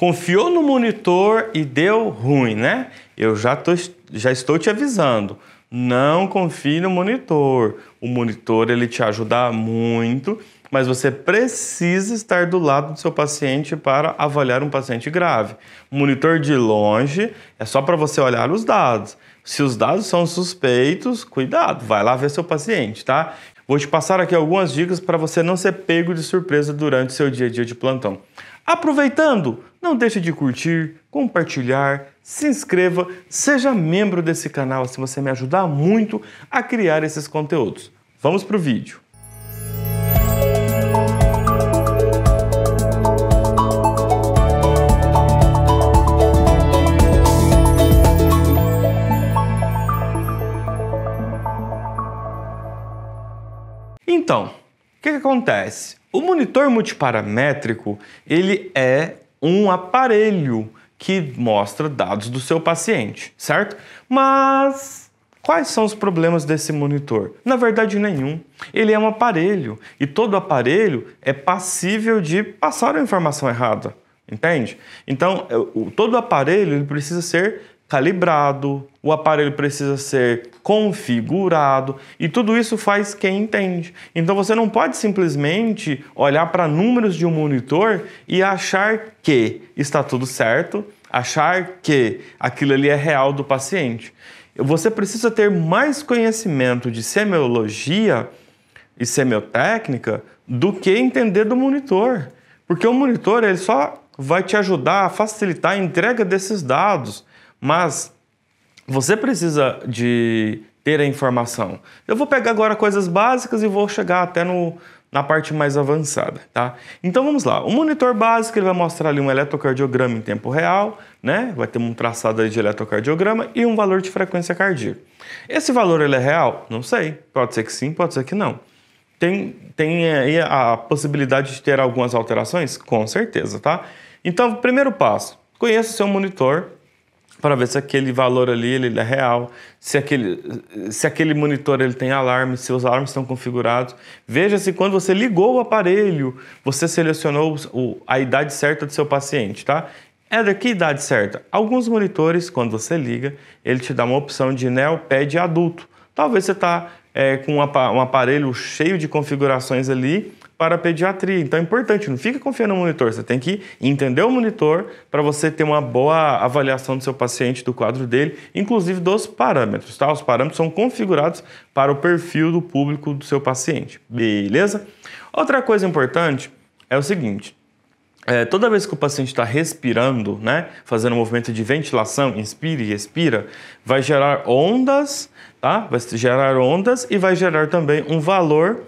Confiou no monitor e deu ruim, né? Eu já, tô, já estou te avisando. Não confie no monitor. O monitor ele te ajuda muito, mas você precisa estar do lado do seu paciente para avaliar um paciente grave. monitor de longe é só para você olhar os dados. Se os dados são suspeitos, cuidado, vai lá ver seu paciente, tá? Vou te passar aqui algumas dicas para você não ser pego de surpresa durante seu dia a dia de plantão. Aproveitando, não deixe de curtir, compartilhar, se inscreva, seja membro desse canal, assim você me ajudar muito a criar esses conteúdos. Vamos para o vídeo. Então, o que, que acontece? O monitor multiparamétrico ele é um aparelho que mostra dados do seu paciente, certo? Mas Quais são os problemas desse monitor? Na verdade, nenhum. Ele é um aparelho e todo aparelho é passível de passar a informação errada, entende? Então, é, todo aparelho precisa ser calibrado, o aparelho precisa ser configurado e tudo isso faz quem entende. Então você não pode simplesmente olhar para números de um monitor e achar que está tudo certo, achar que aquilo ali é real do paciente. Você precisa ter mais conhecimento de semiologia e semiotécnica do que entender do monitor, porque o monitor ele só vai te ajudar a facilitar a entrega desses dados mas você precisa de ter a informação. Eu vou pegar agora coisas básicas e vou chegar até no, na parte mais avançada, tá? Então vamos lá. O monitor básico ele vai mostrar ali um eletrocardiograma em tempo real, né? Vai ter um traçado de eletrocardiograma e um valor de frequência cardíaca. Esse valor ele é real? Não sei. Pode ser que sim, pode ser que não. Tem, tem aí é, a possibilidade de ter algumas alterações? Com certeza, tá? Então, primeiro passo, conheça o seu monitor, para ver se aquele valor ali ele é real, se aquele, se aquele monitor ele tem alarme, se os alarmes estão configurados. Veja se quando você ligou o aparelho, você selecionou o, a idade certa do seu paciente, tá? É que idade certa? Alguns monitores, quando você liga, ele te dá uma opção de Neopad adulto. Talvez você está é, com um aparelho cheio de configurações ali para a pediatria. Então é importante, não fica confiando no monitor, você tem que entender o monitor para você ter uma boa avaliação do seu paciente, do quadro dele, inclusive dos parâmetros, tá? Os parâmetros são configurados para o perfil do público do seu paciente, beleza? Outra coisa importante é o seguinte. É, toda vez que o paciente está respirando, né, fazendo um movimento de ventilação, inspira e expira, vai gerar ondas, tá? Vai gerar ondas e vai gerar também um valor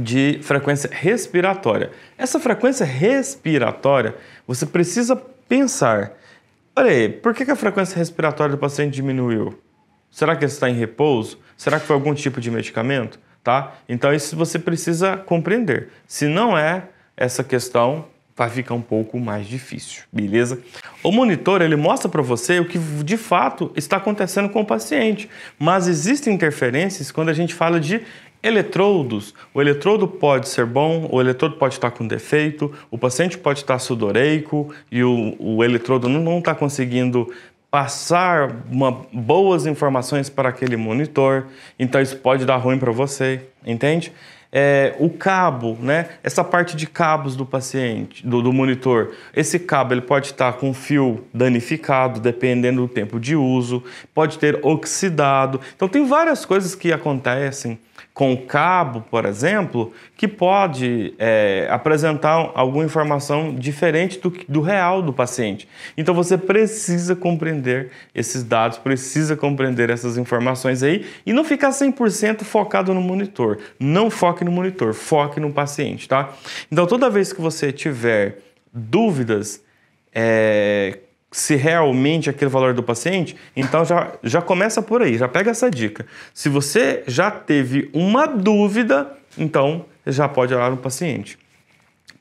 de frequência respiratória. Essa frequência respiratória, você precisa pensar. Olha aí, por que a frequência respiratória do paciente diminuiu? Será que ele está em repouso? Será que foi algum tipo de medicamento? Tá? Então isso você precisa compreender. Se não é essa questão, vai ficar um pouco mais difícil, beleza? O monitor ele mostra para você o que de fato está acontecendo com o paciente, mas existem interferências quando a gente fala de eletrodos. O eletrodo pode ser bom, o eletrodo pode estar com defeito, o paciente pode estar sudoreico e o, o eletrodo não está conseguindo passar uma, boas informações para aquele monitor, então isso pode dar ruim para você, entende? É, o cabo, né? Essa parte de cabos do paciente, do, do, monitor, esse cabo ele pode estar com fio danificado, dependendo do tempo de uso, pode ter oxidado. Então tem várias coisas que acontecem com cabo, por exemplo, que pode é, apresentar alguma informação diferente do, do real do paciente. Então você precisa compreender esses dados, precisa compreender essas informações aí e não ficar 100% focado no monitor. Não foque no monitor, foque no paciente, tá? Então toda vez que você tiver dúvidas, é, se realmente aquele valor é do paciente, então já, já começa por aí, já pega essa dica. Se você já teve uma dúvida, então já pode olhar no paciente.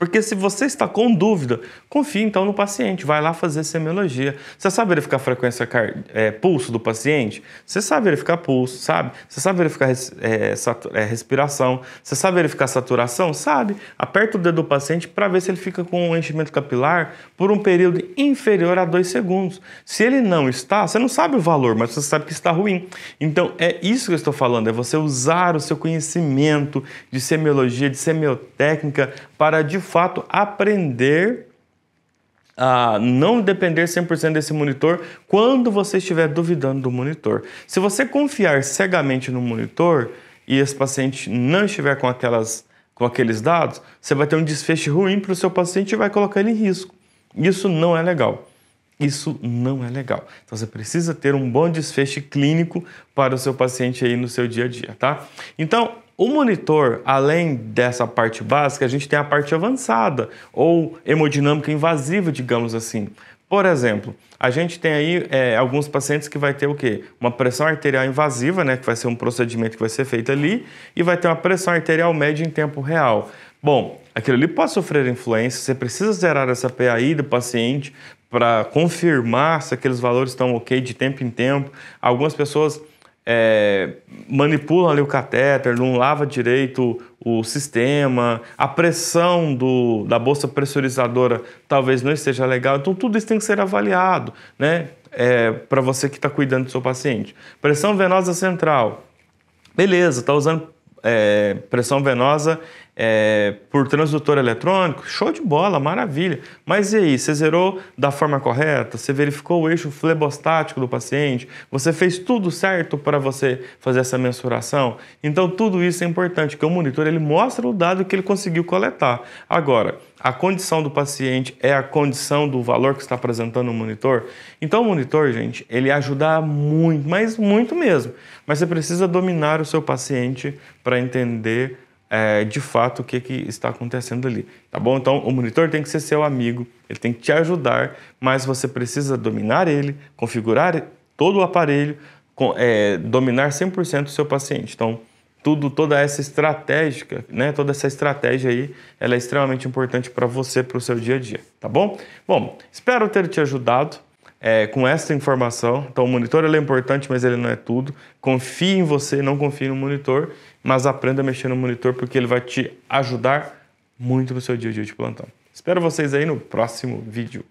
Porque se você está com dúvida, confie então no paciente, vai lá fazer semiologia. Você sabe verificar a frequência é, pulso do paciente? Você sabe verificar pulso, sabe? Você sabe verificar é, é, respiração? Você sabe verificar saturação? Sabe? Aperta o dedo do paciente para ver se ele fica com um enchimento capilar por um período inferior a dois segundos. Se ele não está, você não sabe o valor, mas você sabe que está ruim. Então é isso que eu estou falando, é você usar o seu conhecimento de semiologia, de semiotécnica para difundir fato aprender a não depender 100% desse monitor quando você estiver duvidando do monitor. Se você confiar cegamente no monitor e esse paciente não estiver com aquelas com aqueles dados, você vai ter um desfecho ruim para o seu paciente e vai colocar ele em risco. Isso não é legal. Isso não é legal. Então você precisa ter um bom desfecho clínico para o seu paciente aí no seu dia a dia, tá? Então, o monitor, além dessa parte básica, a gente tem a parte avançada ou hemodinâmica invasiva, digamos assim. Por exemplo, a gente tem aí é, alguns pacientes que vai ter o quê? Uma pressão arterial invasiva, né? Que vai ser um procedimento que vai ser feito ali, e vai ter uma pressão arterial média em tempo real. Bom, aquilo ali pode sofrer influência, você precisa zerar essa PAI do paciente para confirmar se aqueles valores estão ok de tempo em tempo. Algumas pessoas é, manipulam ali o catéter, não lava direito o sistema, a pressão do, da bolsa pressurizadora talvez não esteja legal. Então tudo isso tem que ser avaliado, né? É, para você que está cuidando do seu paciente. Pressão venosa central. Beleza, está usando é, pressão venosa é, por transdutor eletrônico, show de bola, maravilha. Mas e aí, você zerou da forma correta? Você verificou o eixo flebostático do paciente? Você fez tudo certo para você fazer essa mensuração? Então tudo isso é importante, porque o monitor ele mostra o dado que ele conseguiu coletar. Agora, a condição do paciente é a condição do valor que está apresentando o monitor. Então o monitor, gente, ele ajuda muito, mas muito mesmo. Mas você precisa dominar o seu paciente para entender é, de fato o que, que está acontecendo ali, tá bom? Então, o monitor tem que ser seu amigo, ele tem que te ajudar, mas você precisa dominar ele, configurar todo o aparelho, com, é, dominar 100% o seu paciente. Então, tudo, toda essa estratégica, né? Toda essa estratégia aí, ela é extremamente importante para você, para o seu dia a dia, tá bom? Bom, espero ter te ajudado. É, com essa informação, então o monitor é importante, mas ele não é tudo. Confie em você, não confie no monitor mas aprenda a mexer no monitor porque ele vai te ajudar muito no seu dia a dia de plantão. Espero vocês aí no próximo vídeo.